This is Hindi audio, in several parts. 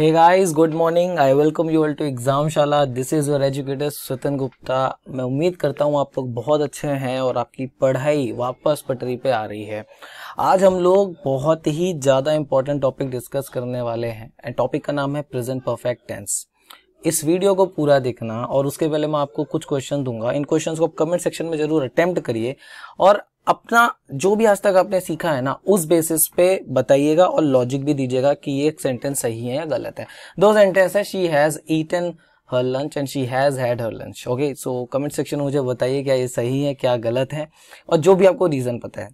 Guys good morning I welcome you all to exam Shala this is your educator Swatan Gupta मैं उम्मीद करता हूँ आप लोग बहुत अच्छे हैं और आपकी पढ़ाई वापस पटरी पे आ रही है आज हम लोग बहुत ही ज़्यादा इंपॉर्टेंट टॉपिक डिस्कस करने वाले हैं एंड टॉपिक का नाम है प्रेजेंट परफेक्ट टेंस इस वीडियो को पूरा देखना और उसके पहले मैं आपको कुछ क्वेश्चन दूंगा इन क्वेश्चन को आप कमेंट सेक्शन में ज़रूर अटैम्प्ट करिए और अपना जो भी आज तक आपने सीखा है ना उस बेसिस पे बताइएगा और लॉजिक भी दीजिएगा कि ये सेंटेंस सही है या गलत है दो सेंटेंस है she has eaten her lunch and she has had her lunch okay so comment section में मुझे बताइए क्या ये सही है क्या गलत है और जो भी आपको रीज़न पता है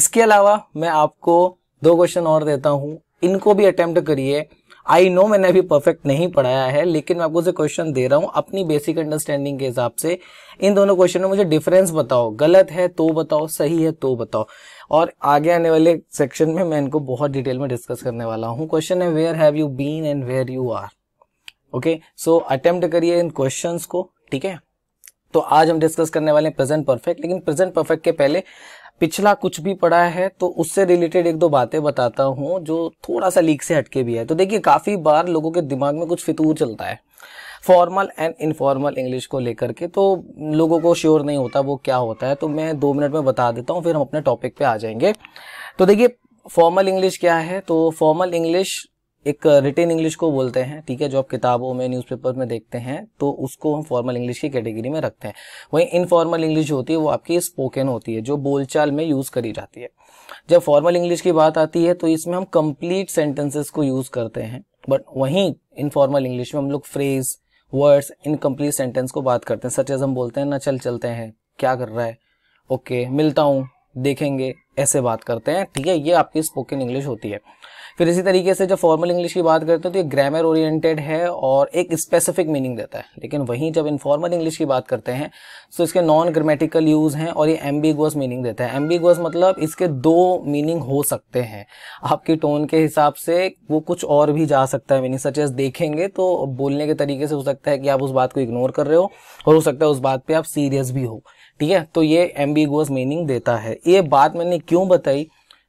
इसके अलावा मैं आपको दो क्वेश्चन और देता हूं इनको भी अटेम्प्ट करिए आई नो मैंने अभी परफेक्ट नहीं पढ़ाया है लेकिन मैं आपको से क्वेश्चन दे रहा हूँ अपनी बेसिक अंडरस्टैंडिंग के हिसाब से इन दोनों क्वेश्चन में मुझे डिफरेंस बताओ गलत है तो बताओ सही है तो बताओ और आगे आने वाले सेक्शन में मैं इनको बहुत डिटेल में डिस्कस करने वाला हूँ क्वेश्चन है where have you been and where you are okay so attempt करिए इन क्वेश्चन को ठीक है तो आज हम डिस्कस करने वाले हैं प्रेजेंट परफेक्ट लेकिन प्रेजेंट परफेक्ट के पहले पिछला कुछ भी पढ़ा है तो उससे रिलेटेड एक दो बातें बताता हूँ जो थोड़ा सा लीक से हटके भी है तो देखिए काफ़ी बार लोगों के दिमाग में कुछ फितूर चलता है फॉर्मल एंड इनफॉर्मल इंग्लिश को लेकर के तो लोगों को श्योर नहीं होता वो क्या होता है तो मैं दो मिनट में बता देता हूँ फिर हम अपने टॉपिक पे आ जाएंगे तो देखिए फॉर्मल इंग्लिश क्या है तो फॉर्मल इंग्लिश एक रिटेन इंग्लिश को बोलते हैं ठीक है जो आप किताबों में न्यूज़पेपर में देखते हैं तो उसको हम फॉर्मल इंग्लिश की कैटेगरी में रखते हैं वहीं इनफॉर्मल इंग्लिश जो होती है वो आपकी स्पोकन होती है जो बोलचाल में यूज़ करी जाती है जब फॉर्मल इंग्लिश की बात आती है तो इसमें हम कंप्लीट सेंटेंसेस को यूज़ करते हैं बट वहीं इनफॉर्मल इंग्लिश में हम लोग फ्रेज वर्ड्स इनकम्प्लीट सेंटेंस को बात करते हैं सच एज हम बोलते हैं ना चल चलते हैं क्या कर रहा है ओके मिलता हूँ देखेंगे ऐसे बात करते हैं ठीक है ये आपकी स्पोकन इंग्लिश होती है फिर इसी तरीके से जब फॉर्मल इंग्लिश की बात करते हैं तो ये ग्रामर ओरिएंटेड है और एक स्पेसिफिक मीनिंग देता है लेकिन वहीं जब इनफॉर्मल इंग्लिश की बात करते हैं तो इसके नॉन ग्रामेटिकल यूज़ हैं और ये एम्बिगुअस मीनिंग देता है एम्बिगुअस मतलब इसके दो मीनिंग हो सकते हैं आपकी टोन के हिसाब से वो कुछ और भी जा सकता है मीनिंग सच एज देखेंगे तो बोलने के तरीके से हो सकता है कि आप उस बात को इग्नोर कर रहे हो और हो सकता है उस बात पर आप सीरियस भी हो ठीक है तो ये एम्बिगुअस मीनिंग देता है ये बात मैंने क्यों बताई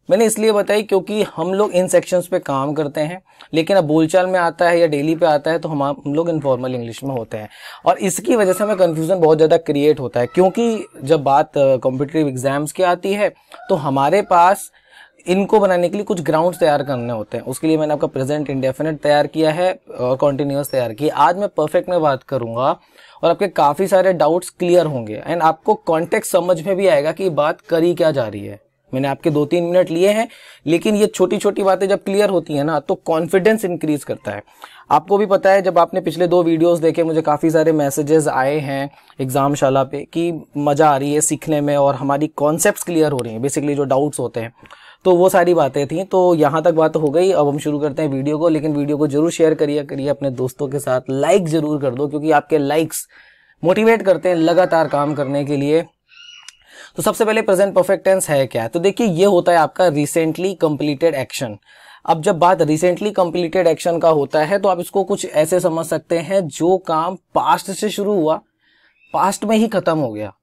मैंने इसलिए बताई क्योंकि हम लोग इन सेक्शंस पे काम करते हैं लेकिन अब बोलचाल में आता है या डेली पे आता है तो हम हम लोग इनफॉर्मल इंग्लिश में होते हैं और इसकी वजह से हमें कन्फ्यूज़न बहुत ज़्यादा क्रिएट होता है क्योंकि जब बात कॉम्पिटेटिव एग्जाम्स की आती है तो हमारे पास इनको बनाने के लिए कुछ ग्राउंड तैयार करने होते हैं उसके लिए मैंने आपका प्रेजेंट इंडेफिनेट तैयार किया है और कॉन्टिन्यूस तैयार किया आज मैं परफेक्ट में बात करूंगा और आपके काफ़ी सारे डाउट्स क्लियर होंगे एंड आपको कॉन्टेक्ट समझ में भी आएगा कि बात करी क्या जा रही है मैंने आपके दो तीन मिनट लिए हैं लेकिन ये छोटी छोटी बातें जब क्लियर होती है ना तो कॉन्फिडेंस इंक्रीज करता है आपको भी पता है जब आपने पिछले दो वीडियोस देखे मुझे काफ़ी सारे मैसेजेस आए हैं एग्जामशाला पे कि मज़ा आ रही है सीखने में और हमारी कॉन्सेप्ट क्लियर हो रही हैं बेसिकली जो डाउट्स होते हैं तो वो सारी बातें थी तो यहाँ तक बात हो गई अब हम शुरू करते हैं वीडियो को लेकिन वीडियो को जरूर शेयर करिए करिए अपने दोस्तों के साथ लाइक ज़रूर कर दो क्योंकि आपके लाइक्स मोटिवेट करते हैं लगातार काम करने के लिए तो सबसे पहले प्रेजेंट परफेक्ट टेंस है क्या तो देखिए ये होता है आपका रिसेंटली कंप्लीटेड एक्शन अब जब बात रिसेंटली कंप्लीटेड एक्शन का होता है तो आप इसको कुछ ऐसे समझ सकते हैं जो काम पास्ट से शुरू हुआ पास्ट में ही खत्म हो गया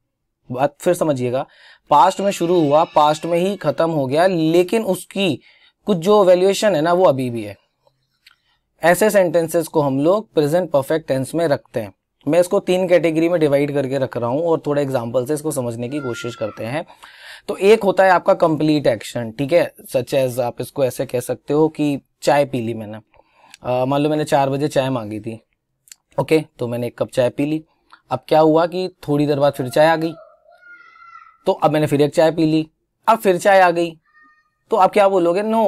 बात फिर समझिएगा पास्ट में शुरू हुआ पास्ट में ही खत्म हो गया लेकिन उसकी कुछ जो वैल्यूएशन है ना वो अभी भी है ऐसे सेंटेंसेस को हम लोग प्रेजेंट परफेक्ट टेंस में रखते हैं मैं इसको तीन कैटेगरी में डिवाइड करके रख रहा हूँ और थोड़ा एग्जाम्पल से इसको समझने की कोशिश करते हैं तो एक होता है आपका कंप्लीट एक्शन ठीक है सच एज आप इसको ऐसे कह सकते हो कि चाय पी ली मैंने मान लो मैंने चार बजे चाय मांगी थी ओके तो मैंने एक कप चाय पी ली अब क्या हुआ कि थोड़ी देर बाद फिर चाय आ गई तो अब मैंने फिर एक चाय पी ली अब फिर चाय आ गई तो आप क्या बोलोगे नो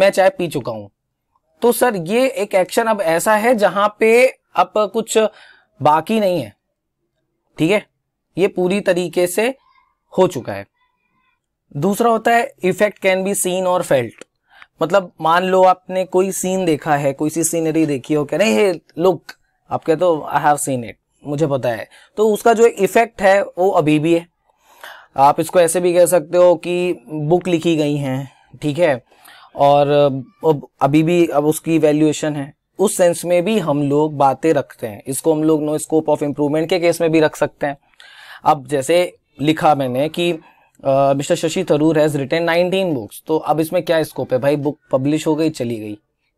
मैं चाय पी चुका हूं तो सर ये एक एक्शन अब ऐसा है जहां पे आप कुछ बाकी नहीं है ठीक है ये पूरी तरीके से हो चुका है दूसरा होता है इफेक्ट कैन बी सीन और फेल्ट मतलब मान लो आपने कोई सीन देखा है कोई सी सीनरी देखी हो कह रहे हे लुक आप कहते हो आई हैव सीन इट मुझे पता है तो उसका जो इफेक्ट है वो अभी भी है आप इसको ऐसे भी कह सकते हो कि बुक लिखी गई हैं ठीक है और अभी भी अब उसकी वैल्यूएशन है उस सेंस में भी हम लोग बातें रखते हैं इसको हम लोग नो स्कोप ऑफ इम्प्रूवमेंट के केस में भी रख सकते हैं अब जैसे लिखा मैंने कि mister Shashi Tharoor has written nineteen books तो अब इसमें क्या स्कोप है भाई बुक पब्लिश हो गई चली गई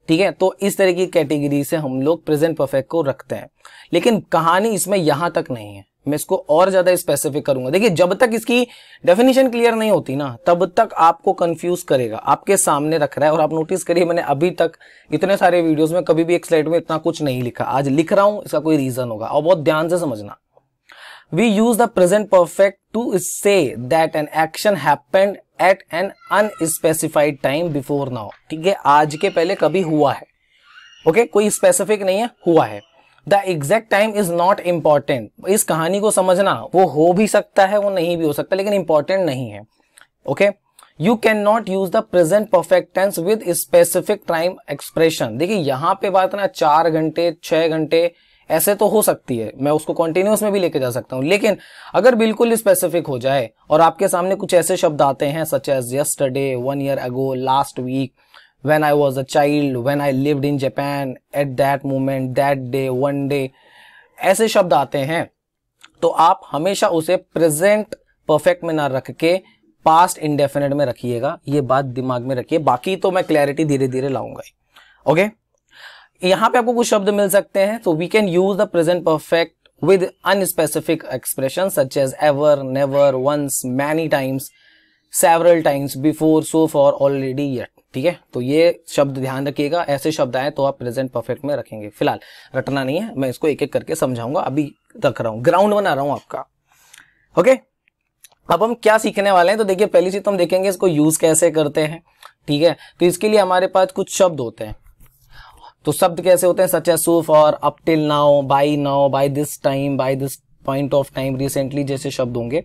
ठीक है तो इस तरह की कैटेगरी से हम लोग प्रेजेंट परफेक्ट को रखते हैं लेकिन कहानी इसमें यहाँ तक नहीं है मैं इसको और ज्यादा स्पेसिफिक करूंगा देखिए जब तक इसकी डेफिनेशन क्लियर नहीं होती ना तब तक आपको कंफ्यूज करेगा आपके सामने रख रहा है और आप नोटिस करिए मैंने अभी तक इतने सारे वीडियोस में कभी भी एक स्लाइड में इतना कुछ नहीं लिखा आज लिख रहा हूं इसका कोई रीजन होगा और बहुत ध्यान से समझना we use the present perfect to say that an action happened at an unspecified time before now ठीक है आज के पहले कभी हुआ है ओके okay? कोई स्पेसिफिक नहीं है हुआ है the exact time is not important इस कहानी को समझना वो हो भी सकता है वो नहीं भी हो सकता लेकिन इंपॉर्टेंट नहीं है okay you can not use the present perfect tense with specific time expression देखिए यहां पे बात ना चार घंटे छह घंटे ऐसे तो हो सकती है मैं उसको कॉन्टिन्यूस में भी लेके जा सकता हूं लेकिन अगर बिल्कुल स्पेसिफिक हो जाए और आपके सामने कुछ ऐसे शब्द आते हैं such as yesterday one year ago last week when I was a child, when I lived in Japan, at that moment, that day, one day, ऐसे शब्द आते हैं तो आप हमेशा उसे प्रेजेंट परफेक्ट में ना रख के पास्ट इंडेफिनेट में रखिएगा ये बात दिमाग में रखिए बाकी तो मैं क्लैरिटी धीरे धीरे लाऊंगा ओके okay? यहाँ पे आपको कुछ शब्द मिल सकते हैं तो we can use the present perfect with unspecific expressions such as ever, never, once, many times, several times, before, so far, already, yet. ठीक है तो ये शब्द ध्यान रखिएगा ऐसे शब्द आए तो आप प्रेजेंट परफेक्ट में रखेंगे फिलहाल रटना नहीं है मैं इसको एक एक करके समझाऊंगा अभी रख रहा हूं ग्राउंड बना रहा हूं आपका ओके अब हम क्या सीखने वाले हैं तो देखिए पहली चीज तो हम देखेंगे इसको यूज कैसे करते हैं ठीक है तो इसके लिए हमारे पास कुछ शब्द होते हैं तो शब्द कैसे होते हैं सच एज सूफ और up till now by now by this time by this point of time recently जैसे शब्द होंगे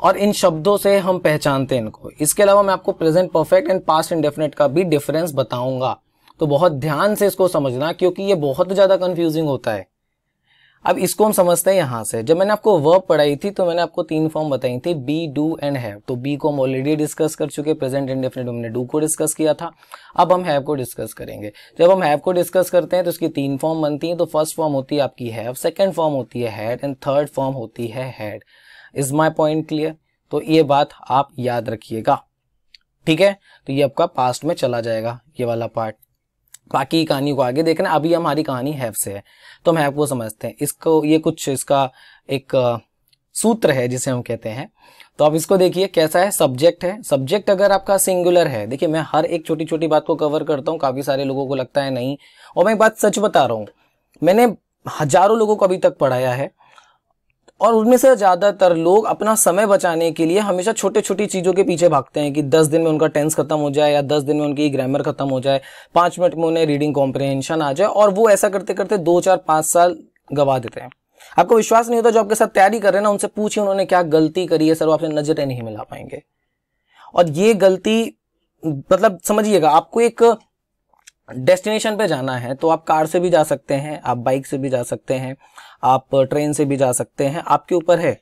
और इन शब्दों से हम पहचानते हैं इनको इसके अलावा मैं आपको present perfect and past indefinite का भी डिफरेंस बताऊंगा तो बहुत ध्यान से इसको समझना क्योंकि ये बहुत ज़्यादा कंफ्यूजिंग होता है अब इसको हम समझते हैं यहां से जब मैंने आपको वर्ब पढ़ाई थी तो मैंने आपको तीन फॉर्म बताई थी बी डू एंड हैव तो बी को हम ऑलरेडी डिस्कस कर चुके प्रेजेंट इंडेफिनेट हमने डू को डिस्कस किया था अब हम हैव को डिस्कस करेंगे जब हम हैव को डिस्कस करते हैं तो उसकी तीन फॉर्म बनती हैं तो फर्स्ट फॉर्म होती है आपकी हैव सेकेंड फॉर्म होती है हैड एंड थर्ड फॉर्म होती है had is my point clear तो ये बात आप याद रखिएगा ठीक है तो ये आपका पास्ट में चला जाएगा ये वाला पार्ट बाकी कहानी को आगे देखना अभी हमारी कहानी हैव से है तो हम हैव को समझते हैं इसको ये कुछ इसका एक सूत्र है जिसे हम कहते हैं तो आप इसको देखिए कैसा है सब्जेक्ट है सब्जेक्ट अगर आपका सिंगुलर है देखिए मैं हर एक छोटी छोटी बात को कवर करता हूँ काफ़ी सारे लोगों को लगता है नहीं और मैं एक बात सच बता रहा हूँ मैंने हजारों लोगों को अभी तक पढ़ाया है और उनमें से ज़्यादातर लोग अपना समय बचाने के लिए हमेशा छोटे छोटी चीज़ों के पीछे भागते हैं कि दस दिन में उनका टेंस खत्म हो जाए या दस दिन में उनकी ग्रामर खत्म हो जाए पाँच मिनट में उन्हें रीडिंग कॉम्प्रिहेंशन आ जाए और वो ऐसा करते करते दो चार पाँच साल गवा देते हैं आपको विश्वास नहीं होता जो आपके साथ तैयारी कर रहे हैं ना उनसे पूछिए उन्होंने क्या गलती करी है सर वो आपसे नजरें नहीं मिला पाएंगे और ये गलती मतलब समझिएगा आपको एक डेस्टिनेशन पे जाना है तो आप कार से भी जा सकते हैं आप बाइक से भी जा सकते हैं आप ट्रेन से भी जा सकते हैं आपके ऊपर है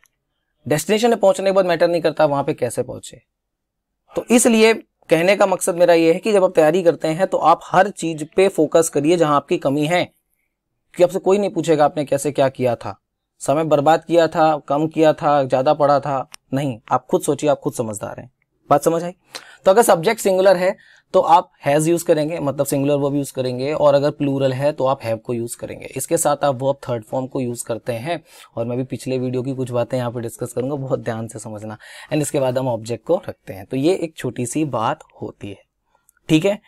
डेस्टिनेशन पे पहुंचने के बाद मैटर नहीं करता वहां पे कैसे पहुंचे तो इसलिए कहने का मकसद मेरा यह है कि जब आप तैयारी करते हैं तो आप हर चीज पे फोकस करिए जहां आपकी कमी है कि आपसे कोई नहीं पूछेगा आपने कैसे क्या किया था समय बर्बाद किया था कम किया था ज्यादा पढ़ा था नहीं आप खुद सोचिए आप खुद समझदार हैं बात समझ आई तो अगर सब्जेक्ट सिंगुलर है तो आप हैज़ यूज़ करेंगे मतलब सिंगुलर वर्ब यूज़ करेंगे और अगर प्लूरल है तो आप हैव को यूज़ करेंगे इसके साथ आप वर्ब थर्ड फॉर्म को यूज़ करते हैं और मैं भी पिछले वीडियो की कुछ बातें यहाँ पर डिस्कस करूंगा बहुत ध्यान से समझना एंड इसके बाद हम ऑब्जेक्ट को रखते हैं तो ये एक छोटी सी बात होती है ठीक है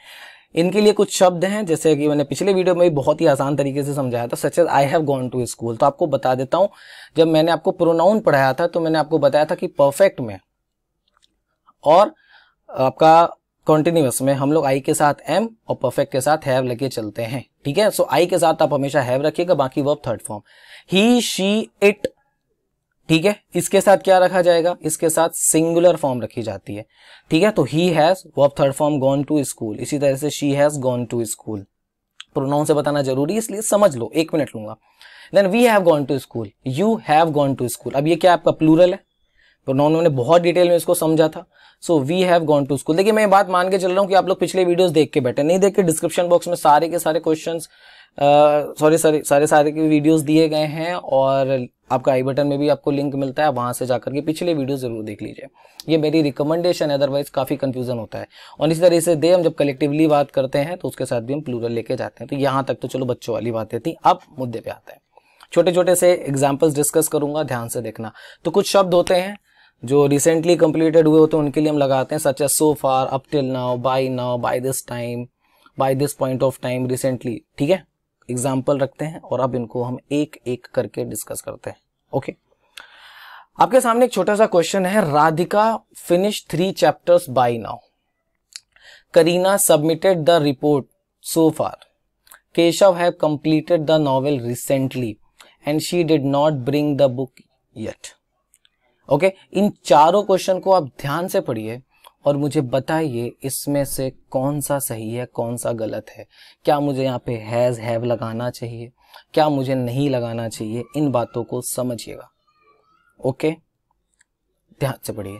इनके लिए कुछ शब्द हैं जैसे कि मैंने पिछले वीडियो में भी बहुत ही आसान तरीके से समझाया था such as I have gone to school तो आपको बता देता हूं जब मैंने आपको प्रोनाउन पढ़ाया था तो मैंने आपको बताया था कि परफेक्ट में और आपका कॉन्टिन्यूस में हम लोग आई के साथ एम और परफेक्ट के साथ हैव लेके चलते हैं ठीक है सो so, आई के साथ आप हमेशा हैव रखिएगा बाकी वर्ब थर्ड फॉर्म ही शी इट ठीक है इसके साथ क्या रखा जाएगा इसके साथ सिंगुलर फॉर्म रखी जाती है ठीक है तो he has verb third form gone to school इसी तरह से she has gone to school pronoun से बताना जरूरी है इसलिए समझ लो एक मिनट लूंगा then we have gone to school you have gone to school अब ये क्या आपका प्लूरल है प्रोनाउन तो उन्होंने बहुत डिटेल में इसको समझा था so we have gone to school देखिए मैं बात मान के चल रहा हूँ कि आप लोग पिछले वीडियोस देख के बैठे नहीं देख के डिस्क्रिप्शन बॉक्स में सारे के सारे क्वेश्चन सॉरी सॉरी सारे सारे के वीडियोज दिए गए हैं और आपका आई बटन में भी आपको लिंक मिलता है वहां से जाकर के पिछले वीडियो जरूर देख लीजिए ये मेरी रिकमेंडेशन है अदरवाइज काफ़ी कंफ्यूजन होता है और इसी तरह से दे हम जब कलेक्टिवली बात करते हैं तो उसके साथ भी हम प्लूरल लेके जाते हैं तो यहाँ तक तो चलो बच्चों वाली बातें थी अब मुद्दे पे आते हैं छोटे छोटे से एग्जाम्पल्स डिस्कस करूंगा ध्यान से देखना तो कुछ शब्द होते हैं जो रिसेंटली कंप्लीटेड हुए होते हैं उनके लिए हम लगाते हैं such as so far up till now by now by this time by this point of time recently ठीक है एग्जाम्पल रखते हैं और अब इनको हम एक एक करके डिस्कस करते हैं ओके okay? आपके सामने एक छोटा सा क्वेश्चन है Radhika finish three chapters by now Kareena submitted the report so far Keshav have completed the novel recently and she did not bring the book yet okay इन चारों क्वेश्चन को आप ध्यान से पढ़िए और मुझे बताइए इसमें से कौन सा सही है कौन सा गलत है क्या मुझे यहाँ पे हैज़ हैव लगाना चाहिए क्या मुझे नहीं लगाना चाहिए इन बातों को समझिएगा ओके ध्यान से पढ़िए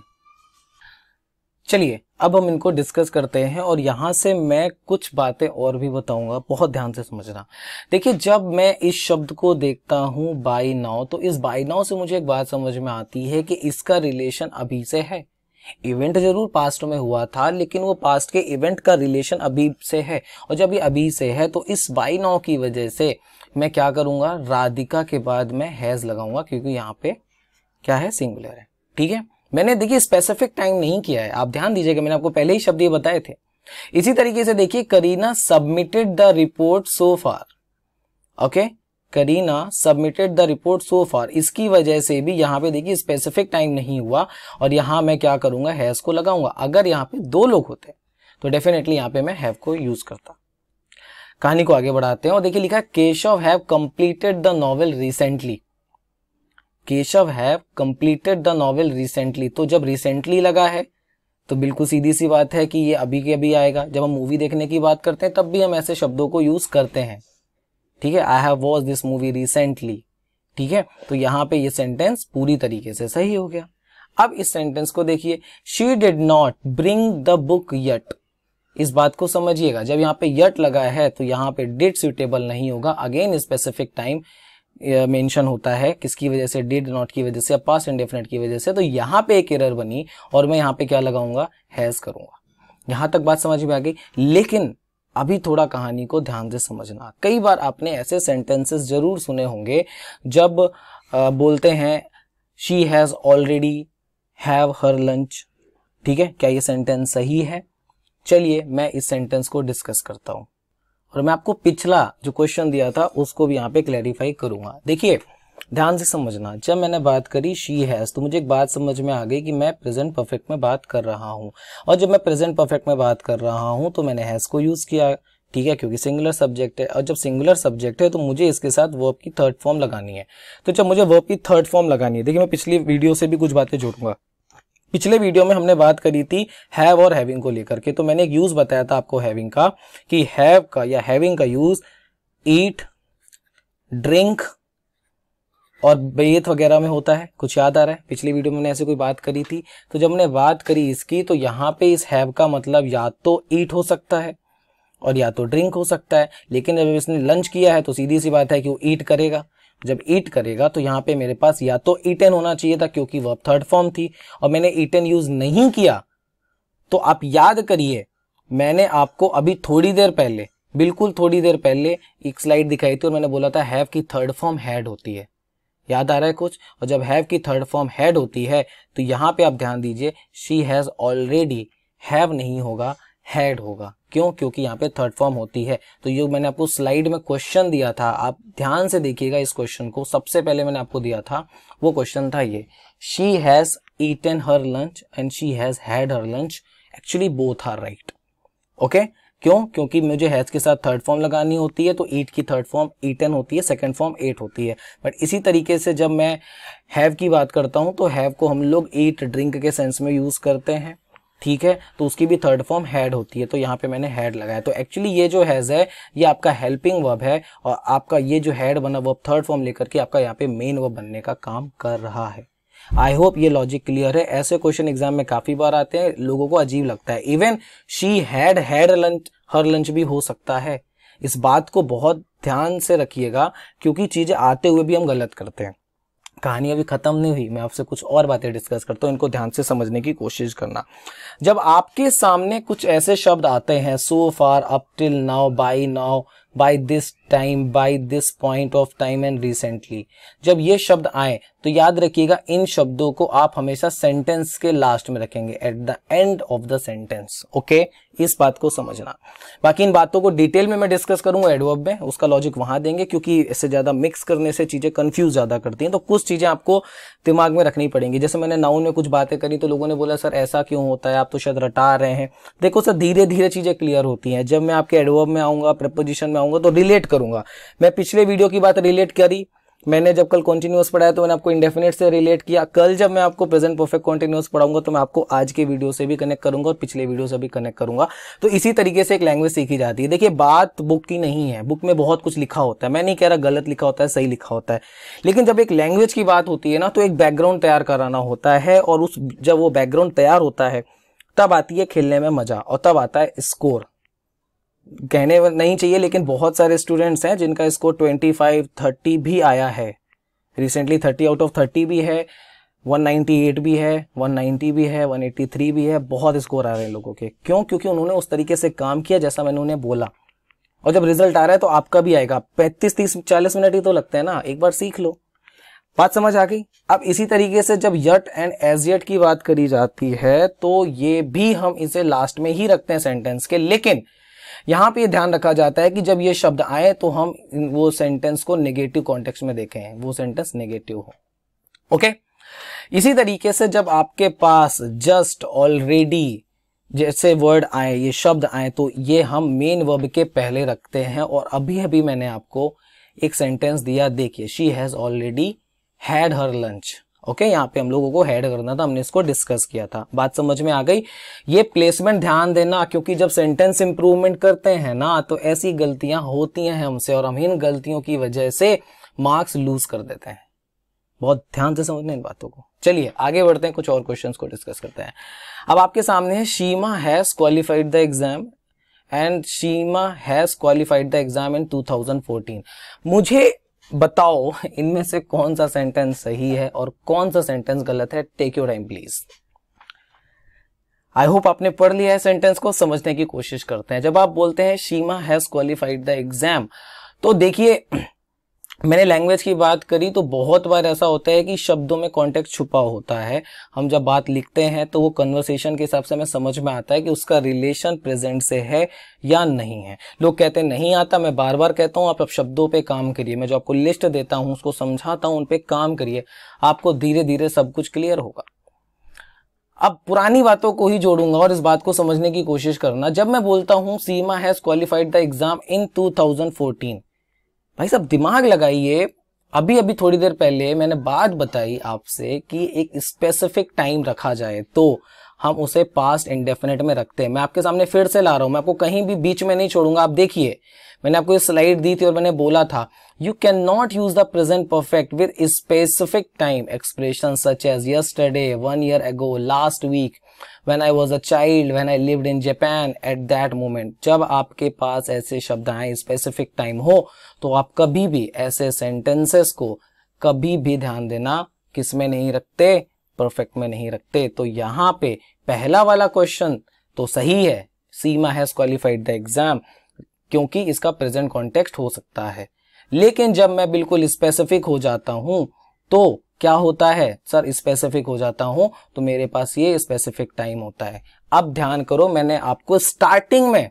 चलिए अब हम इनको डिस्कस करते हैं और यहाँ से मैं कुछ बातें और भी बताऊंगा बहुत ध्यान से समझना देखिए जब मैं इस शब्द को देखता हूँ बाई नाव तो इस बाई नाव से मुझे एक बात समझ में आती है कि इसका रिलेशन अभी से है इवेंट जरूर पास्ट में हुआ था लेकिन वो पास्ट के इवेंट का रिलेशन अभी से है और जब ये अभी से है तो इस बाई नाव की वजह से मैं क्या करूँगा राधिका के बाद मैं हैज़ लगाऊंगा क्योंकि यहाँ पे क्या है सिंगुलर है ठीक है मैंने देखिए स्पेसिफिक टाइम नहीं किया है आप ध्यान दीजिएगा मैंने आपको पहले ही शब्द ये बताए थे इसी तरीके से देखिए Kareena submitted the report so far okay Kareena submitted the report so far इसकी वजह से भी यहाँ पे देखिए स्पेसिफिक टाइम नहीं हुआ और यहां मैं क्या करूंगा हैज को लगाऊंगा अगर यहाँ पे दो लोग होते तो डेफिनेटली यहां पे मैं हैव को यूज करता कहानी को आगे बढ़ाते हैं और देखिए लिखा Keshav have completed the novel recently Keshav have completed the novel recently तो जब रिसेंटली लगा है तो बिल्कुल सीधी सी बात है कि ये अभी के अभी आएगा जब हम मूवी देखने की बात करते हैं तब भी हम ऐसे शब्दों को यूज करते हैं ठीक है I have watch this movie recently ठीक है तो यहाँ पे ये सेंटेंस पूरी तरीके से सही हो गया अब इस सेंटेंस को देखिए she did not bring the book yet इस बात को समझिएगा जब यहाँ पे यट लगा है तो यहाँ पे डिट सुटेबल नहीं होगा अगेन स्पेसिफिक टाइम मेंशन होता है किसकी वजह से डिड नॉट की वजह से पास इंडेफिनेट की वजह से तो यहाँ पे एक एरर बनी और मैं यहाँ पे क्या लगाऊंगा हैज करूंगा यहां तक बात समझ में आ गई लेकिन अभी थोड़ा कहानी को ध्यान से समझना कई बार आपने ऐसे सेंटेंसेस जरूर सुने होंगे जब आ, बोलते हैं she has already have her lunch ठीक है क्या ये सेंटेंस सही है चलिए मैं इस सेंटेंस को डिस्कस करता हूं और मैं आपको पिछला जो क्वेश्चन दिया था उसको भी यहाँ पे क्लैरिफाई करूंगा देखिए ध्यान से समझना जब मैंने बात करी शी हैज तो मुझे एक बात समझ में आ गई कि मैं प्रेजेंट परफेक्ट में बात कर रहा हूँ और जब मैं प्रेजेंट परफेक्ट में बात कर रहा हूँ तो मैंने हैज को यूज किया ठीक है क्योंकि सिंगुलर सब्जेक्ट है और जब सिंगुलर सब्जेक्ट है तो मुझे इसके साथ वर्ब की थर्ड फॉर्म लगानी है तो जब मुझे वर्ब की थर्ड फॉर्म लगानी है देखिए मैं पिछली वीडियो से भी कुछ बातें जोड़ूंगा पिछले वीडियो में हमने बात करी थी हैव और हैविंग को लेकर के तो मैंने एक यूज़ बताया था आपको हैविंग का कि हैव का या हैविंग का यूज़ ईट ड्रिंक और बेथ वगैरह में होता है कुछ याद आ रहा है पिछली वीडियो में मैंने ऐसे कोई बात करी थी तो जब हमने बात करी इसकी तो यहाँ पे इस हैव का मतलब या तो ईट हो सकता है और या तो ड्रिंक हो सकता है लेकिन जब इसने लंच किया है तो सीधी सी बात है कि वो ईट करेगा जब ईट करेगा तो यहाँ पे मेरे पास या तो ईटन होना चाहिए था क्योंकि वह थर्ड फॉर्म थी और मैंने ईटन यूज नहीं किया तो आप याद करिए मैंने आपको अभी थोड़ी देर पहले बिल्कुल थोड़ी देर पहले एक स्लाइड दिखाई थी और मैंने बोला था हैव की थर्ड फॉर्म हैड होती है याद आ रहा है कुछ और जब हैव की थर्ड फॉर्म हैड होती है तो यहाँ पे आप ध्यान दीजिए शी हैज ऑलरेडी हैव नहीं होगा हेड होगा क्यों क्योंकि यहाँ पे थर्ड फॉर्म होती है तो ये मैंने आपको स्लाइड में क्वेश्चन दिया था आप ध्यान से देखिएगा इस क्वेश्चन को सबसे पहले मैंने आपको दिया था वो क्वेश्चन था ये she has eaten her lunch and she has had her lunch actually both are right okay क्यों क्योंकि मुझे हैज के साथ थर्ड फॉर्म लगानी होती है तो ईट की थर्ड फॉर्म ईटन होती है सेकेंड फॉर्म एट होती है बट इसी तरीके से जब मैं हैव की बात करता हूं तो हैव को हम लोग ईट ड्रिंक के सेंस में यूज करते हैं ठीक है तो उसकी भी थर्ड फॉर्म हैड होती है तो यहाँ पे मैंने हैड लगाया तो एक्चुअली ये जो हैज है ये आपका हेल्पिंग वर्ब है और आपका ये जो हैड बना वर्ब थर्ड फॉर्म लेकर के आपका यहाँ पे मेन वर्ब बनने का काम कर रहा है आई होप ये लॉजिक क्लियर है ऐसे क्वेश्चन एग्जाम में काफी बार आते हैं लोगों को अजीब लगता है even she had had lunch her lunch भी हो सकता है इस बात को बहुत ध्यान से रखिएगा क्योंकि चीजें आते हुए भी हम गलत करते हैं कहानी अभी ख़त्म नहीं हुई मैं आपसे कुछ और बातें डिस्कस करता हूँ इनको ध्यान से समझने की कोशिश करना जब आपके सामने कुछ ऐसे शब्द आते हैं so far up till now by now by this time by this point of time and recently जब ये शब्द आए तो याद रखिएगा इन शब्दों को आप हमेशा सेंटेंस के लास्ट में रखेंगे at the end of the sentence okay इस बात को समझना बाकी इन बातों को डिटेल में मैं डिस्कस करूंगा एडवर्ब में उसका लॉजिक वहां देंगे क्योंकि इससे ज्यादा मिक्स करने से चीजें कंफ्यूज ज्यादा करती हैं तो कुछ चीजें आपको दिमाग में रखनी पड़ेंगी जैसे मैंने नाउन में कुछ बातें करी तो लोगों ने बोला सर ऐसा क्यों होता है आप तो शायद रटा रहे हैं देखो सर धीरे धीरे चीजें क्लियर होती हैं जब मैं आपके एडवर्ब में आऊंगा प्रपोजिशन में आऊंगा तो रिलेट करूंगा मैं पिछले वीडियो की बात रिलेट करी मैंने जब कल कॉन्टिन्यूस पढ़ाया तो मैंने आपको इंडेफिनेट से रिलेट किया कल जब मैं आपको प्रेजेंट परफेक्ट कॉन्टिन्यूस पढ़ाऊंगा तो मैं आपको आज के वीडियो से भी कनेक्ट करूंगा और पिछले वीडियो से भी कनेक्ट करूंगा तो इसी तरीके से एक लैंग्वेज सीखी जाती है देखिए बात बुक की नहीं है बुक में बहुत कुछ लिखा होता है मैं नहीं कह रहा गलत लिखा होता है सही लिखा होता है लेकिन जब एक लैंग्वेज की बात होती है ना तो एक बैकग्राउंड तैयार कराना होता है और उस जब वो बैकग्राउंड तैयार होता है तब आती है खेलने में मजा और तब आता है स्कोर कहने नहीं चाहिए लेकिन बहुत सारे स्टूडेंट्स हैं जिनका स्कोर ट्वेंटी फाइव थर्टी भी आया है recently thirty out of thirty भी है वन एट भी है वन 190 भी है वन एट्टी थ्री भी है बहुत स्कोर आ रहे हैं लोगों के क्यों क्योंकि उन्होंने उस तरीके से काम किया जैसा मैंने उन्हें बोला और जब रिजल्ट आ रहा है तो आपका भी आएगा पैंतीस तीस चालीस मिनट ही तो लगते हैं ना एक बार सीख लो बात समझ आ गई अब इसी तरीके से जब यट एंड एज यट की बात करी जाती है तो ये भी हम इसे लास्ट में ही रखते हैं सेंटेंस के लेकिन यहाँ पे ध्यान रखा जाता है कि जब ये शब्द आए तो हम वो सेंटेंस को नेगेटिव कॉन्टेक्स्ट में देखें वो सेंटेंस नेगेटिव हो ओके okay? इसी तरीके से जब आपके पास जस्ट ऑलरेडी जैसे वर्ड आए ये शब्द आए तो ये हम मेन वर्ब के पहले रखते हैं और अभी अभी मैंने आपको एक सेंटेंस दिया देखिए she has already had her lunch okay यहाँ पे हम लोगों को हेड करना था हमने इसको डिस्कस किया था बात समझ में आ गई ये प्लेसमेंट ध्यान देना क्योंकि जब सेंटेंस इंप्रूवमेंट करते हैं ना तो ऐसी गलतियां होती हैं हमसे और हम इन गलतियों की वजह से मार्क्स लूज कर देते हैं बहुत ध्यान से समझना इन बातों को चलिए आगे बढ़ते हैं कुछ और क्वेश्चन को डिस्कस करते हैं अब आपके सामने है Seema has qualified the exam and Seema has qualified the exam in 2014 मुझे बताओ इनमें से कौन सा सेंटेंस सही है और कौन सा सेंटेंस गलत है take your time please I hope आपने पढ़ लिया है सेंटेंस को समझने की कोशिश करते हैं जब आप बोलते हैं Seema has qualified the exam तो देखिए मैंने लैंग्वेज की बात करी तो बहुत बार ऐसा होता है कि शब्दों में कॉन्टेक्स्ट छुपा होता है हम जब बात लिखते हैं तो वो कन्वर्सेशन के हिसाब से हमें समझ में आता है कि उसका रिलेशन प्रेजेंट से है या नहीं है लोग कहते हैं नहीं आता मैं बार बार कहता हूँ आप अब शब्दों पे काम करिए मैं जो आपको लिस्ट देता हूँ उसको समझाता हूँ उन पर काम करिए आपको धीरे धीरे सब कुछ क्लियर होगा अब पुरानी बातों को ही जोड़ूंगा और इस बात को समझने की कोशिश करना जब मैं बोलता हूँ Seema has qualified the exam in 2014 भाई साहब दिमाग लगाइए अभी अभी थोड़ी देर पहले मैंने बात बताई आपसे कि एक स्पेसिफिक टाइम रखा जाए तो हम उसे पास्ट इंडेफिनेट में रखते हैं मैं आपके सामने फिर से ला रहा हूं मैं आपको कहीं भी बीच में नहीं छोड़ूंगा आप देखिए मैंने आपको स्लाइड दी थी और मैंने बोला था you can not use the present perfect with specific time expression such as yesterday one year ago last week when I was a child when I lived in Japan at that moment जब आपके पास ऐसे शब्द आए स्पेसिफिक टाइम हो तो आप कभी भी ऐसे सेंटेंसेस को कभी भी ध्यान देना किस में नहीं रखते परफेक्ट में नहीं रखते तो यहाँ पे पहला वाला क्वेश्चन तो सही है Seema has qualified the exam क्योंकि इसका प्रेजेंट कॉन्टेक्स्ट हो सकता है लेकिन जब मैं बिल्कुल स्पेसिफिक हो जाता हूं तो क्या होता है सर स्पेसिफिक हो जाता हूं तो मेरे पास ये स्पेसिफिक टाइम होता है अब ध्यान करो मैंने आपको स्टार्टिंग में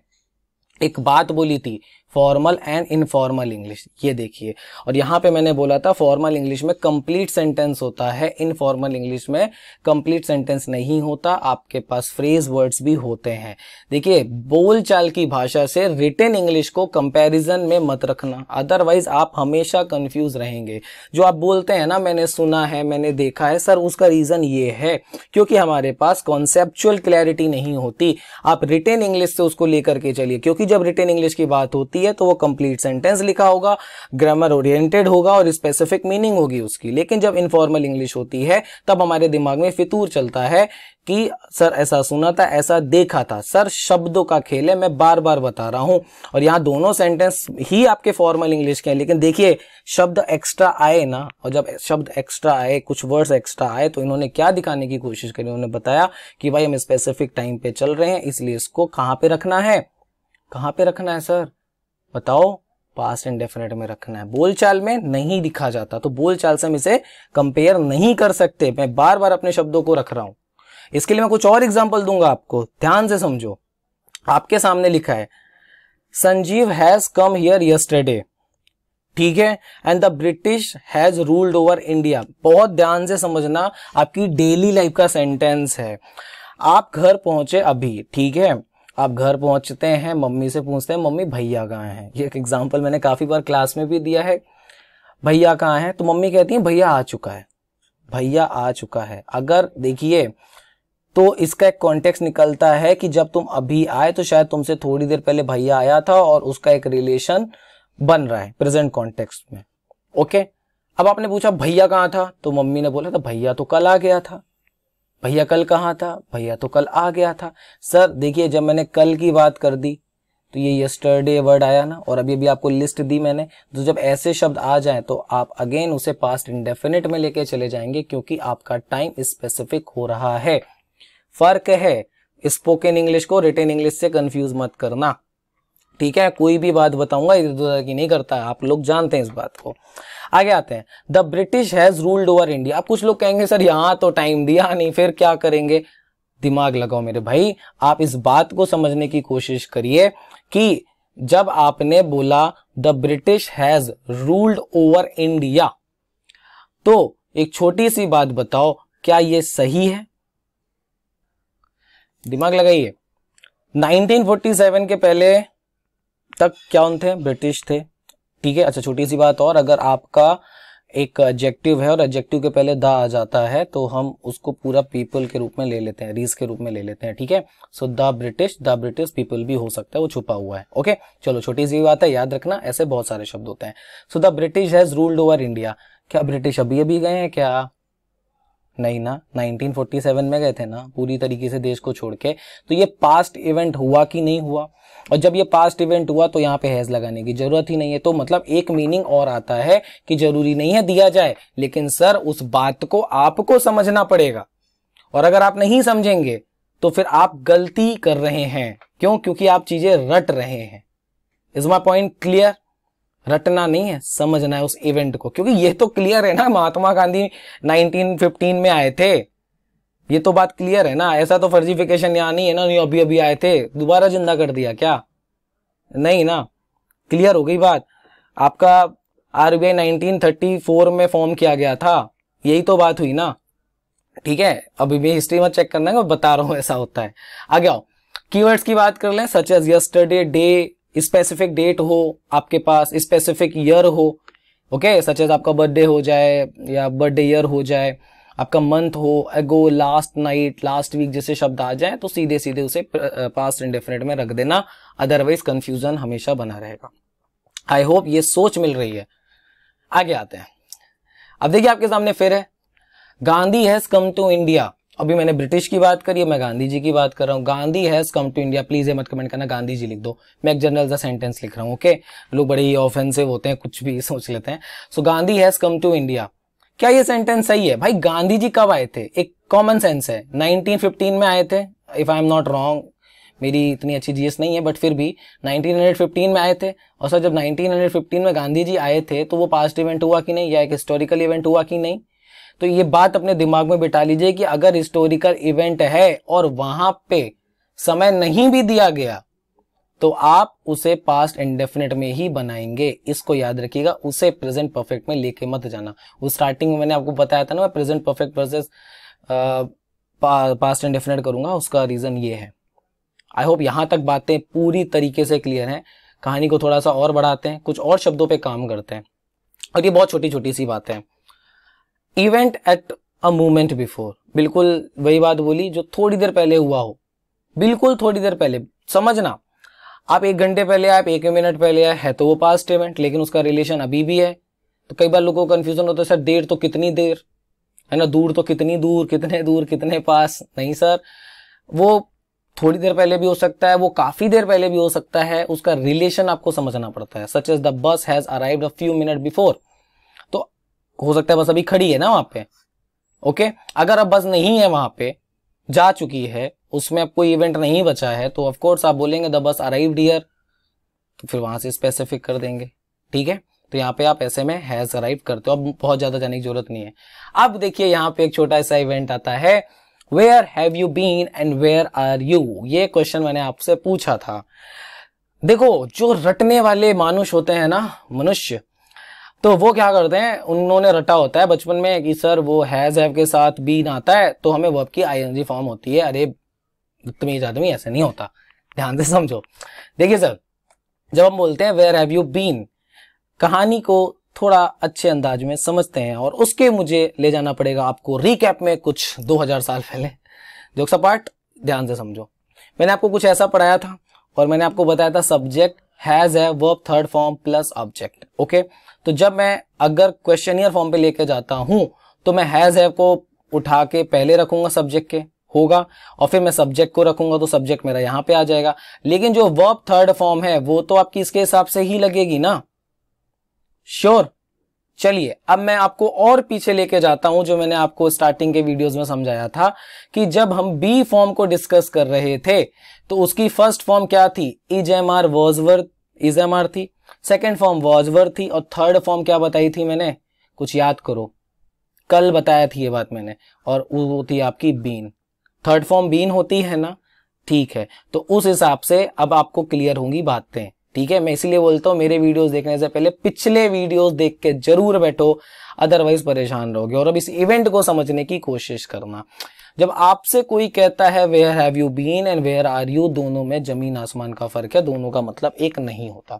एक बात बोली थी फॉर्मल एंड इनफॉर्मल इंग्लिश ये देखिए और यहाँ पे मैंने बोला था फॉर्मल इंग्लिश में कंप्लीट सेंटेंस होता है इनफॉर्मल इंग्लिश में कंप्लीट सेंटेंस नहीं होता आपके पास फ्रेज वर्ड्स भी होते हैं देखिए बोलचाल की भाषा से रिटेन इंग्लिश को कंपैरिजन में मत रखना अदरवाइज आप हमेशा कंफ्यूज रहेंगे जो आप बोलते हैं ना मैंने सुना है मैंने देखा है सर उसका रीज़न ये है क्योंकि हमारे पास कॉन्सेप्चुअल क्लैरिटी नहीं होती आप रिटेन इंग्लिश से उसको लेकर के चलिए क्योंकि जब रिटर्न इंग्लिश की बात होती लिखी है तो वो कंप्लीट सेंटेंस लिखा होगा ग्रामर ओरिएंटेड होगा और स्पेसिफिक मीनिंग होगी उसकी लेकिन जब इनफॉर्मल इंग्लिश होती है तब हमारे दिमाग में फितूर चलता है कि सर ऐसा सुना था ऐसा देखा था सर शब्दों का खेल है मैं बार बार बता रहा हूं और यहां दोनों सेंटेंस ही आपके फॉर्मल इंग्लिश के हैं लेकिन देखिए शब्द एक्स्ट्रा आए ना और जब शब्द एक्स्ट्रा आए कुछ वर्ड्स एक्स्ट्रा आए तो इन्होंने क्या दिखाने की कोशिश करी उन्होंने बताया कि भाई हम स्पेसिफिक टाइम पे चल रहे हैं इसलिए इसको कहां पर रखना है कहां पर रखना है सर बताओ पास्ट इंडेफिनेट में रखना है बोलचाल में नहीं लिखा जाता तो बोलचाल से हम इसे कंपेयर नहीं कर सकते मैं बार बार अपने शब्दों को रख रहा हूं इसके लिए मैं कुछ और एग्जाम्पल दूंगा आपको ध्यान से समझो आपके सामने लिखा है Sanjeev has come here yesterday ठीक है and the British has ruled over India बहुत ध्यान से समझना आपकी डेली लाइफ का सेंटेंस है आप घर पहुंचे अभी ठीक है आप घर पहुंचते हैं मम्मी से पूछते हैं मम्मी भैया कहाँ हैं ये एक एग्जाम्पल मैंने काफ़ी बार क्लास में भी दिया है भैया कहाँ हैं तो मम्मी कहती हैं भैया आ चुका है भैया आ चुका है अगर देखिए तो इसका एक कॉन्टेक्स्ट निकलता है कि जब तुम अभी आए तो शायद तुमसे थोड़ी देर पहले भैया आया था और उसका एक रिलेशन बन रहा है प्रेजेंट कॉन्टेक्स्ट में ओके अब आपने पूछा भैया कहाँ था तो मम्मी ने बोला था भैया तो कल आ गया था भैया कल कहाँ था भैया तो कल आ गया था सर देखिए जब मैंने कल की बात कर दी तो ये यस्टरडे वर्ड आया ना और अभी अभी आपको लिस्ट दी मैंने तो जब ऐसे शब्द आ जाए तो आप अगेन उसे पास्ट इंडेफिनिट में लेके चले जाएंगे क्योंकि आपका टाइम स्पेसिफिक हो रहा है फर्क है स्पोकन इंग्लिश को रिटेन इंग्लिश से कंफ्यूज मत करना ठीक है कोई भी बात बताऊंगा इधर उधर की नहीं करता आप लोग जानते हैं इस बात को आगे आते हैं the British has ruled over India अब कुछ लोग कहेंगे सर यहां तो टाइम दिया नहीं फिर क्या करेंगे दिमाग लगाओ मेरे भाई आप इस बात को समझने की कोशिश करिए कि जब आपने बोला the British has ruled over India तो एक छोटी सी बात बताओ क्या यह सही है दिमाग लगाइए 1947 के पहले तक क्या उन थे ब्रिटिश थे ठीक है अच्छा छोटी सी बात और अगर आपका एक एडजेक्टिव है और एडजेक्टिव के पहले द आ जाता है तो हम उसको पूरा पीपल के रूप में ले लेते हैं रीज के रूप में ले लेते हैं ठीक है so the British the British people भी हो सकता है वो छुपा हुआ है ओके चलो छोटी सी बात है याद रखना ऐसे बहुत सारे शब्द होते हैं so the British has ruled over India क्या ब्रिटिश अभी अभी गए हैं क्या नहीं ना 1947 में गए थे ना पूरी तरीके से देश को छोड़ के तो ये पास्ट इवेंट हुआ कि नहीं हुआ और जब ये पास्ट इवेंट हुआ तो यहाँ पे हैज लगाने की जरूरत ही नहीं है तो मतलब एक मीनिंग और आता है कि जरूरी नहीं है दिया जाए लेकिन सर उस बात को आपको समझना पड़ेगा और अगर आप नहीं समझेंगे तो फिर आप गलती कर रहे हैं क्यों क्योंकि आप चीजें रट रहे हैं इज माई पॉइंट क्लियर रटना नहीं है समझना है उस इवेंट को क्योंकि ये तो क्लियर है ना महात्मा गांधी 1915 में आए थे ये तो बात क्लियर है ना ऐसा तो फर्जिफिकेशन यहाँ नहीं है ना नहीं अभी अभी आए थे दोबारा जिंदा कर दिया क्या नहीं ना क्लियर हो गई बात आपका आरबीआई 1934 में फॉर्म किया गया था यही तो बात हुई ना ठीक है अभी भी हिस्ट्री में चेक करना है मैं बता रहा हूँ ऐसा होता है आगे आओ कीवर्ड्स की बात कर लें such as yesterday day specific date हो आपके पास स्पेसिफिक ईयर हो ओके सच एज आपका बर्थडे हो जाए या बर्थडे ईयर हो जाए आपका मंथ हो एगो लास्ट नाइट लास्ट वीक जैसे शब्द आ जाए तो सीधे सीधे उसे पास्ट इंडेफिनेट में रख देना अदरवाइज कंफ्यूजन हमेशा बना रहेगा आई होप ये सोच मिल रही है आगे आते हैं अब देखिए आपके सामने फिर है Gandhi has come to India अभी मैंने ब्रिटिश की बात करी मैं गांधी जी की बात कर रहा हूँ Gandhi has come to India please ये मत कमेंट करना गांधी जी लिख दो मैं एक जनरल सा सेंटेंस लिख रहा हूँ ओके लोग बड़े ही ऑफेंसिव होते हैं कुछ भी सोच लेते हैं so Gandhi has come to India क्या ये सेंटेंस सही है भाई गांधी जी कब आए थे एक कॉमन सेंस है 1915 में आए थे if I am not wrong मेरी इतनी अच्छी जीएस नहीं है बट फिर भी 1915 में आए थे और सर जब 1915 में गांधी जी आए थे तो वो पास्ट इवेंट हुआ कि नहीं या एक हिस्टोरिकल इवेंट हुआ कि नहीं तो ये बात अपने दिमाग में बिठा लीजिए कि अगर हिस्टोरिकल इवेंट है और वहां पे समय नहीं भी दिया गया तो आप उसे पास्ट इंडेफिनेट में ही बनाएंगे इसको याद रखिएगा उसे प्रेजेंट परफेक्ट में लेके मत जाना उस स्टार्टिंग में मैंने आपको बताया था ना मैं present perfect process past indefinite करूंगा उसका रीजन ये है आई होप यहां तक बातें पूरी तरीके से क्लियर हैं कहानी को थोड़ा सा और बढ़ाते हैं कुछ और शब्दों पे काम करते हैं और ये बहुत छोटी छोटी सी बातें हैं event at a moment before बिल्कुल वही बात बोली जो थोड़ी देर पहले हुआ हो बिल्कुल थोड़ी देर पहले समझना आप एक घंटे पहले आप एक मिनट पहले आए है तो वो पास्ट इवेंट लेकिन उसका रिलेशन अभी भी है तो कई बार लोगों को कन्फ्यूजन होता है सर देर तो कितनी देर है ना दूर तो कितनी दूर कितने दूर कितने पास नहीं सर वो थोड़ी देर पहले भी हो सकता है वो काफी देर पहले भी हो सकता है उसका रिलेशन आपको समझना पड़ता है such as the bus has arrived a few minute before हो सकता है बस अभी खड़ी है ना वहां पे ओके अगर अब बस नहीं है वहां पे जा चुकी है उसमें अब कोई इवेंट नहीं बचा है तो ऑफकोर्स आप बोलेंगे द बस अराइव डियर तो फिर वहां से स्पेसिफिक कर देंगे ठीक है तो यहाँ पे आप ऐसे में हैज अराइव करते हो अब बहुत ज्यादा जाने की जरूरत नहीं है अब देखिए यहाँ पे एक छोटा ऐसा इवेंट आता है where have you been and where are you ये क्वेश्चन मैंने आपसे पूछा था देखो जो रटने वाले मानुष होते हैं ना मनुष्य तो वो क्या करते हैं उन्होंने रटा होता है बचपन में कि सर वो हैज हैव के साथ बीन आता है तो हमें वर्ब की एनजी फॉर्म होती है अरे तमीज आदमी ऐसे नहीं होता ध्यान से समझो देखिए सर जब हम बोलते हैं वेयर हैव यू बीन कहानी को थोड़ा अच्छे अंदाज में समझते हैं और उसके मुझे ले जाना पड़ेगा आपको रिकैप में कुछ 2000 साल पहले जोक्सा पार्ट ध्यान से समझो मैंने आपको कुछ ऐसा पढ़ाया था और मैंने आपको बताया था सब्जेक्ट हैज है verb third form plus object okay तो जब मैं अगर क्वेश्चन ईयर फॉर्म पे लेके जाता हूं तो मैं हैज हैव को उठा के पहले रखूंगा सब्जेक्ट के होगा और फिर मैं सब्जेक्ट को रखूंगा तो सब्जेक्ट मेरा यहां पे आ जाएगा लेकिन जो वर्ब थर्ड फॉर्म है वो तो आपकी इसके हिसाब से ही लगेगी ना श्योर sure. चलिए अब मैं आपको और पीछे लेके जाता हूं जो मैंने आपको स्टार्टिंग के वीडियोस में समझाया था कि जब हम बी फॉर्म को डिस्कस कर रहे थे तो उसकी फर्स्ट फॉर्म क्या थी इज एम आर वर्थ इज एम आर थी सेकेंड फॉर्म थी और थर्ड फॉर्म क्या बताई थी मैंने कुछ याद करो कल बताया थी ये बात मैंने और वो होती है आपकी बीन थर्ड फॉर्म बीन होती है ना ठीक है तो उस हिसाब से अब आपको क्लियर होंगी बातें ठीक है मैं इसीलिए बोलता हूँ मेरे वीडियोस देखने से पहले पिछले वीडियोस देख के जरूर बैठो अदरवाइज परेशान रहोगे और अब इस इवेंट को समझने की कोशिश करना जब आपसे कोई कहता है where have you been and where are you दोनों में जमीन आसमान का फर्क है दोनों का मतलब एक नहीं होता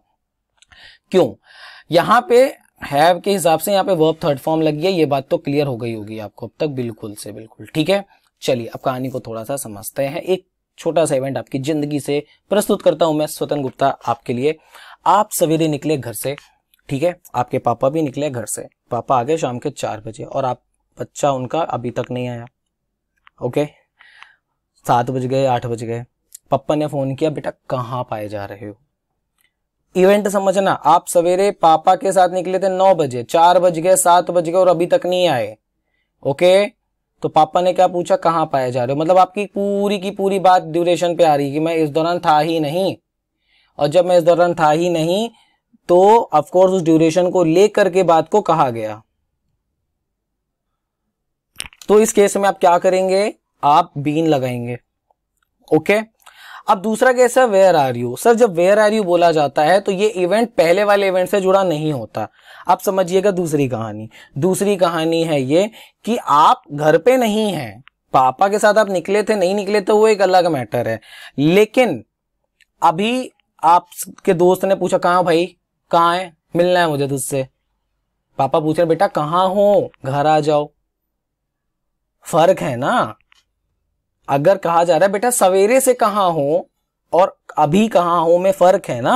क्यों यहाँ पे हैव के हिसाब से यहाँ पे वर्ब थर्ड फॉर्म लग गया ये बात तो क्लियर हो गई होगी आपको अब तक बिल्कुल से बिल्कुल ठीक है चलिए अब कहानी को थोड़ा सा समझते हैं एक छोटा सा इवेंट आपकी जिंदगी से प्रस्तुत करता हूं मैं स्वतन गुप्ता आपके लिए आप सवेरे निकले घर से ठीक है आपके पापा भी निकले घर से पापा आ गए शाम के चार बजे और आप बच्चा उनका अभी तक नहीं आया ओके सात बज गए आठ बज गए पप्पा ने फोन किया बेटा कहाँ पाए जा रहे हो इवेंट समझना आप सवेरे पापा के साथ निकले थे नौ बजे चार बज गए सात बज गए और अभी तक नहीं आए ओके तो पापा ने क्या पूछा कहां पाए जा रहे हो मतलब आपकी पूरी की पूरी बात ड्यूरेशन पे आ रही कि मैं इस दौरान था ही नहीं और जब मैं इस दौरान था ही नहीं तो ऑफकोर्स उस ड्यूरेशन को लेकर के बात को कहा गया तो इस केस में आप क्या करेंगे आप बीन लगाएंगे ओके okay? अब दूसरा केस है वेयर आर यू सर जब वेयर आर यू बोला जाता है तो ये इवेंट पहले वाले इवेंट से जुड़ा नहीं होता आप समझिएगा दूसरी कहानी दूसरी कहानी है ये कि आप घर पे नहीं है पापा के साथ आप निकले थे नहीं निकले तो वो एक अलग मैटर है लेकिन अभी आपके दोस्त ने पूछा कहा भाई कहाँ है मिलना है मुझे तुझसे पापा पूछ रहे बेटा कहाँ हो घर आ जाओ फर्क है ना अगर कहा जा रहा है बेटा सवेरे से कहा हो और अभी कहा हो में फर्क है ना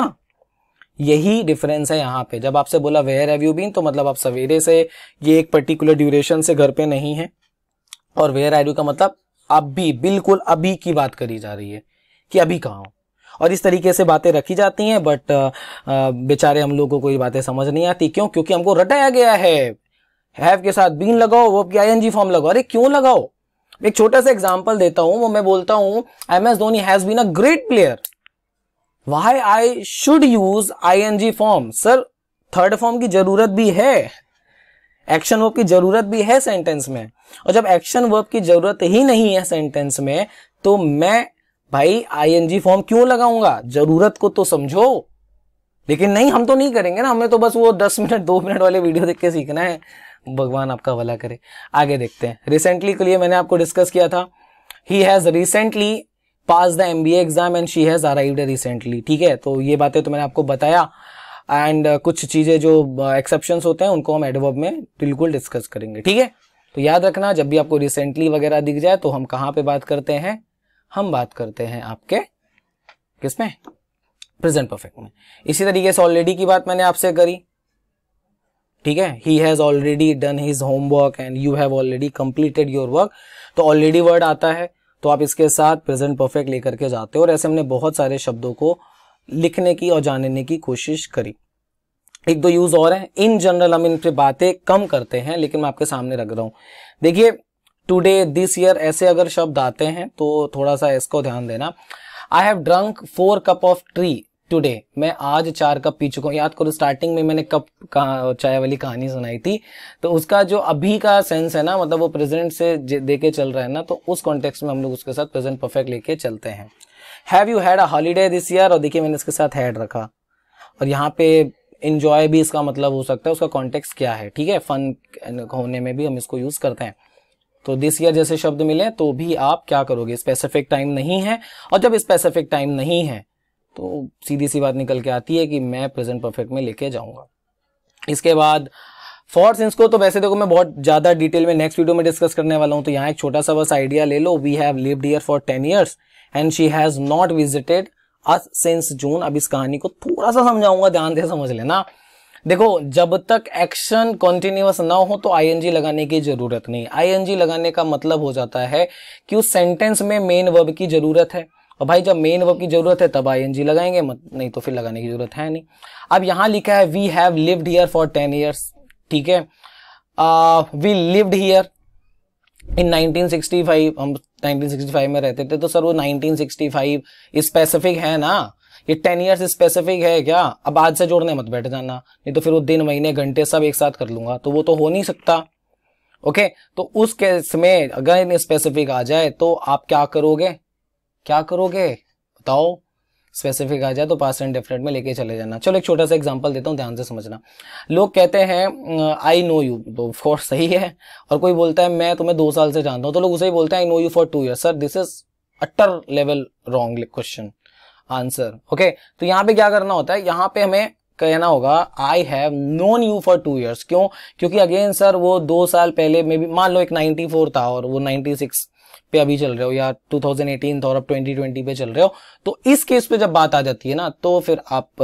यही डिफरेंस है यहाँ पे जब आपसे बोला वेयर हैव यू बीन तो मतलब आप सवेरे से ये एक पर्टिकुलर ड्यूरेशन से घर पे नहीं है और वेयर आर यू का मतलब अभी बिल्कुल अभी की बात करी जा रही है कि अभी कहाँ हो और इस तरीके से बातें रखी जाती हैं बट बेचारे हम लोगों को ये बातें समझ नहीं आती क्यों क्योंकि हमको रटाया गया है हैव के साथ बीन लगाओ वो आई एन जी फॉर्म लगाओ अरे क्यों लगाओ एक छोटा सा एग्जाम्पल देता हूं वो मैं बोलता हूं M S Dhoni has been a great player why I should use I N G form sir third form की जरूरत भी है एक्शन वर्ब की जरूरत भी है सेंटेंस में और जब एक्शन वर्ब की जरूरत ही नहीं है सेंटेंस में तो मैं भाई आई एन जी फॉर्म क्यों लगाऊंगा जरूरत को तो समझो लेकिन नहीं हम तो नहीं करेंगे ना हमें तो बस वो दस मिनट दो मिनट वाले वीडियो देख के सीखना है भगवान आपका भला करे आगे देखते हैं रिसेंटली के लिए मैंने आपको डिस्कस किया था he has recently pass the M B exam and she has arrived recently ठीक है तो ये बातें तो मैंने आपको बताया एंड uh, कुछ चीज़ें जो एक्सेप्शन uh, होते हैं उनको हम एडवर्ब में बिल्कुल डिस्कस करेंगे ठीक है तो याद रखना जब भी आपको रिसेंटली वगैरह दिख जाए तो हम कहाँ पे बात करते हैं हम बात करते हैं आपके किसमें प्रेजेंट परफेक्ट में इसी तरीके से ऑलरेडी की बात मैंने आपसे करी ठीक है he has already done his homework and you have already completed your work तो ऑलरेडी वर्ड आता है तो आप इसके साथ प्रेजेंट परफेक्ट लेकर के जाते हो और ऐसे हमने बहुत सारे शब्दों को लिखने की और जानने की कोशिश करी एक दो यूज और हैं इन जनरल हम इन पे बातें कम करते हैं लेकिन मैं आपके सामने रख रहा हूं देखिए टुडे दिस ईयर ऐसे अगर शब्द आते हैं तो थोड़ा सा इसको ध्यान देना I have drunk four cup of tea today मैं आज चार कप पी चुका हूँ याद करो स्टार्टिंग में मैंने कप का चाय वाली कहानी सुनाई थी तो उसका जो अभी का सेंस है ना मतलब वो प्रेजेंट से देके चल रहा है ना तो उस कॉन्टेक्स्ट में हम लोग उसके साथ प्रेजेंट परफेक्ट लेके चलते हैं have you had a holiday this year और देखिए मैंने इसके साथ हैड रखा और यहाँ पे इंजॉय भी इसका मतलब हो सकता है उसका कॉन्टेक्स क्या है ठीक है फन होने में भी हम इसको यूज़ करते हैं तो दिस ईयर जैसे शब्द मिले तो भी आप क्या करोगे स्पेसिफिक टाइम नहीं है और जब स्पेसिफिक टाइम नहीं है तो सीधी सी बात निकल के आती है कि मैं प्रेजेंट परफेक्ट में लेके जाऊंगा इसके बाद फॉर सिंस को तो वैसे देखो मैं बहुत ज़्यादा डिटेल में नेक्स्ट वीडियो में डिस्कस करने वाला हूँ तो यहाँ एक छोटा सा बस आइडिया ले लो we have lived here for ten years and she has not visited us since June अब इस कहानी को थोड़ा सा समझाऊंगा ध्यान से समझ लेना देखो जब तक एक्शन कॉन्टिन्यूस ना हो तो आईएनजी लगाने की जरूरत नहीं आईएनजी लगाने का मतलब हो जाता है कि उस सेंटेंस में मेन वर्ब की जरूरत है और भाई जब मेन वर्ब की ज़रूरत है तब आई एन जी लगाएंगे मत नहीं तो फिर लगाने की ज़रूरत है नहीं अब यहाँ लिखा है we have lived here for ten years ठीक है वी लिव्ड हीयर इन 1965 हम 1965 में रहते थे तो सर वो 1965 स्पेसिफिक है ना ये टेन ईयर्स स्पेसिफिक है क्या अब आज से जोड़ने मत बैठ जाना नहीं तो फिर वो दिन महीने घंटे सब एक साथ कर लूंगा तो वो तो हो नहीं सकता ओके तो उस केस में अगर इन स्पेसिफिक आ जाए तो आप क्या करोगे क्या करोगे बताओ स्पेसिफिक आ जाए तो पास एंड डेफिनेट में लेके चले जाना चलो एक छोटा सा एग्जांपल देता हूँ ध्यान से समझना लोग कहते हैं आई नो यू तो ऑफकोर्स सही है और कोई बोलता है मैं तुम्हें दो साल से जानता हूँ तो लोग उसे ही बोलते हैं I know you for two year sir this is utter level wrong question answer okay तो यहाँ पे क्या करना होता है यहाँ पे हमें कहना होगा I have known you for two years क्यों क्योंकि अगेन सर वो दो साल पहले मे बी मान लो एक फोर था और वो सिक्स पे अभी चल रहे हो या 2018 था और अब 2020 पे चल रहे हो तो इस केस पे जब बात आ जाती है ना तो फिर आप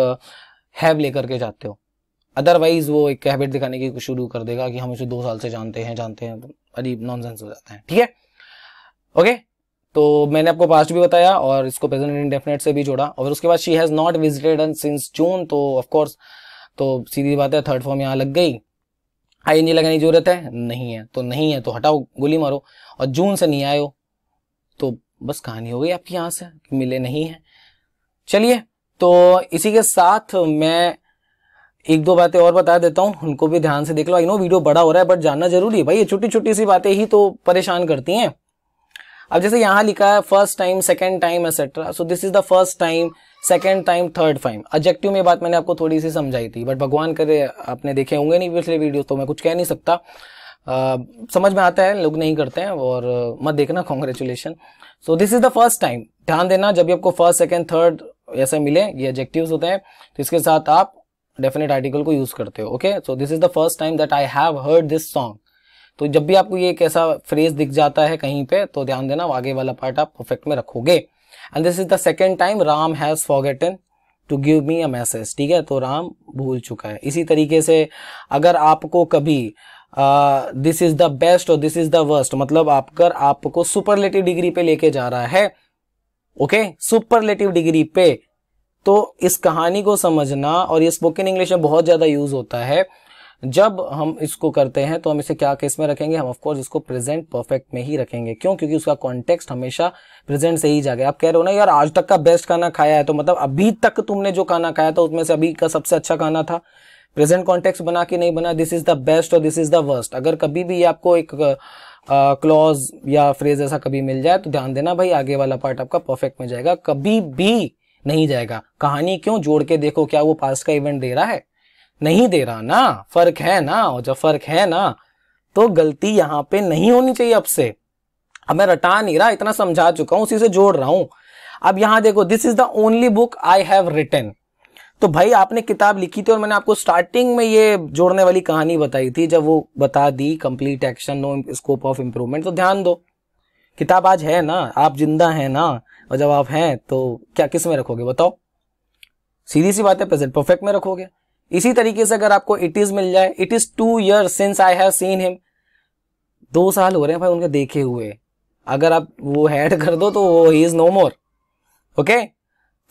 हैव लेकर के जाते हो अदरवाइज वो एक हैबिट दिखाने की शुरू कर देगा कि हम उसे दो साल से जानते हैं जानते हैं अजीब नॉन हो जाता है ठीक है ओके तो मैंने आपको पास्ट भी बताया और इसको प्रेजेंट इंडेफिनेट से भी जोड़ा और उसके बाद she has not visited since June तो ऑफकोर्स तो सीधी बात है थर्ड फॉर्म यहाँ लग गई आईएनजी हाँ, लगाने की जरूरत है नहीं है तो नहीं है तो हटाओ गोली मारो और जून से नहीं आयो तो बस कहानी हो गई आपकी यहां से मिले नहीं है चलिए तो इसी के साथ मैं एक दो बातें और बता देता हूं उनको भी ध्यान से देख लो आई नो वीडियो बड़ा हो रहा है बट जानना जरूरी है भाई ये छोटी छोटी सी बातें ही तो परेशान करती हैं अब जैसे यहां लिखा है first time second time etcetera so this is the first time second time third time adjective में बात मैंने आपको थोड़ी सी समझाई थी बट भगवान करे आपने देखे होंगे नहीं पिछले वीडियो तो मैं कुछ कह नहीं सकता आ, समझ में आता है लोग नहीं करते हैं और मत देखना congratulation so this is the first time ध्यान देना जब भी आपको फर्स्ट सेकेंड थर्ड ऐसे मिले ये एजेक्टिव्स होते हैं तो इसके साथ आप डेफिनेट आर्टिकल को यूज करते हो okay so this is the first time that I have heard this song तो जब भी आपको ये एक ऐसा फ्रेज दिख जाता है कहीं पे तो ध्यान देना आगे वाला पार्ट आप परफेक्ट में रखोगे and this is the second time Ram has forgotten to give me a message ठीक है तो राम भूल चुका है इसी तरीके से अगर आपको कभी दिस इज द बेस्ट और दिस इज द वर्स्ट मतलब आपकर आपको सुपरलेटिव डिग्री पे लेके जा रहा है ओके सुपरलेटिव डिग्री पे तो इस कहानी को समझना और इस बुक इन इंग्लिश में बहुत ज्यादा यूज होता है जब हम इसको करते हैं तो हम इसे क्या केस में रखेंगे हम ऑफकोर्स इसको प्रेजेंट परफेक्ट में ही रखेंगे क्यों क्योंकि उसका कॉन्टेक्स्ट हमेशा प्रेजेंट से ही जाएगा आप कह रहे हो ना यार आज तक का बेस्ट खाना खाया है तो मतलब अभी तक तुमने जो खाना खाया था उसमें से अभी का सबसे अच्छा खाना था प्रेजेंट कॉन्टेक्स्ट बना के नहीं बना दिस इज द बेस्ट और दिस इज द वर्स्ट अगर कभी भी आपको एक क्लॉज या फ्रेज ऐसा कभी मिल जाए तो ध्यान देना भाई आगे वाला पार्ट आपका परफेक्ट में जाएगा कभी भी नहीं जाएगा कहानी क्यों जोड़ के देखो क्या वो पास्ट का इवेंट दे रहा है नहीं दे रहा ना फर्क है ना और जब फर्क है ना तो गलती यहाँ पे नहीं होनी चाहिए अब से अब मैं रटा नहीं रहा इतना समझा चुका हूं उसी से जोड़ रहा हूं अब यहां देखो this is the only book I have return तो भाई आपने किताब लिखी थी और मैंने आपको स्टार्टिंग में ये जोड़ने वाली कहानी बताई थी जब वो बता दी complete action no scope of improvement तो ध्यान दो किताब आज है ना आप जिंदा है ना और जब आप हैं तो क्या किस में रखोगे बताओ सीधी सी बात है प्रेजेंट परफेक्ट में रखोगे इसी तरीके से अगर आपको इट इज मिल जाए it is two year since I have seen him दो साल हो रहे हैं भाई उनके देखे हुए अगर आप वो हैड कर दो तो वो he is no more okay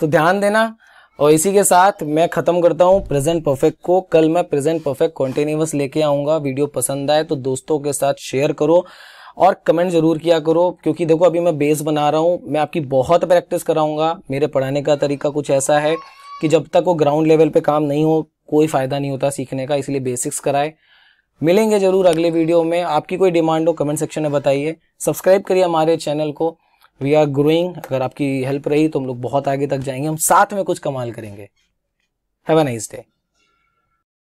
तो ध्यान देना और इसी के साथ मैं ख़त्म करता हूँ प्रेजेंट परफेक्ट को कल मैं प्रेजेंट परफेक्ट कॉन्टिन्यूस लेके आऊंगा वीडियो पसंद आए तो दोस्तों के साथ शेयर करो और कमेंट ज़रूर किया करो क्योंकि देखो अभी मैं बेस बना रहा हूँ मैं आपकी बहुत प्रैक्टिस कराऊंगा मेरे पढ़ाने का तरीका कुछ ऐसा है कि जब तक वो ग्राउंड लेवल पे काम नहीं हो कोई फ़ायदा नहीं होता सीखने का इसलिए बेसिक्स कराए मिलेंगे जरूर अगले वीडियो में आपकी कोई डिमांड हो कमेंट सेक्शन में बताइए सब्सक्राइब करिए हमारे चैनल को वी आर ग्रोइंग अगर आपकी हेल्प रही तो हम लोग बहुत आगे तक जाएंगे हम साथ में कुछ कमाल करेंगे हैव अ नाइस डे